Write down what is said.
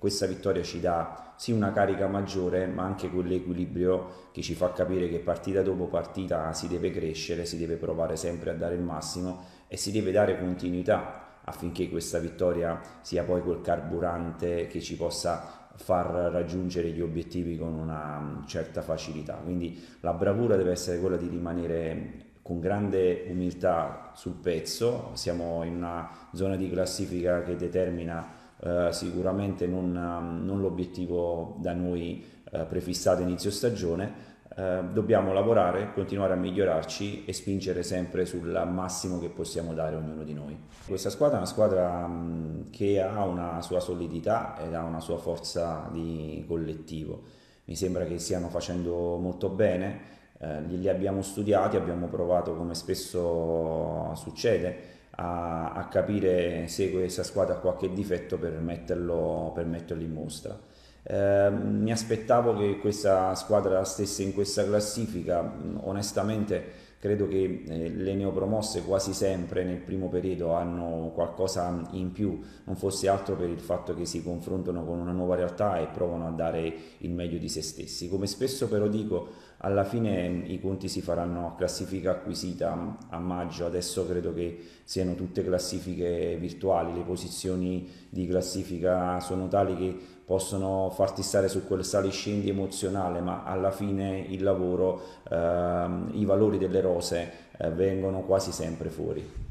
questa vittoria ci dà sì una carica maggiore, ma anche quell'equilibrio che ci fa capire che partita dopo partita si deve crescere, si deve provare sempre a dare il massimo e si deve dare continuità affinché questa vittoria sia poi quel carburante che ci possa far raggiungere gli obiettivi con una mm, certa facilità. Quindi la bravura deve essere quella di rimanere con grande umiltà sul pezzo, siamo in una zona di classifica che determina eh, sicuramente non, um, non, l'obiettivo da noi eh, prefissato inizio stagione. Eh, dobbiamo lavorare, continuare a migliorarci e spingere sempre sul massimo che possiamo dare ognuno di noi. Questa squadra è una squadra mh, um, che ha una sua solidità ed ha una sua forza di collettivo. Mi sembra che stiano facendo molto bene, eh, li abbiamo studiati, abbiamo provato come spesso succede a, a capire se questa squadra ha qualche difetto per metterlo, per metterlo in mostra. Eh, mi aspettavo che questa squadra stesse in questa classifica, onestamente credo che eh, le neopromosse quasi sempre nel primo periodo hanno qualcosa in più, non fosse altro per il fatto che si confrontano con una nuova realtà e provano a dare il meglio di se stessi. Come spesso però dico, alla fine mm, i conti si faranno a classifica acquisita mm, a maggio, adesso credo che siano tutte classifiche virtuali, le posizioni di classifica sono tali che possono farti stare su quel saliscendi emozionale, ma alla fine il lavoro, ehm, i valori delle robe, rose eh, vengono quasi sempre fuori.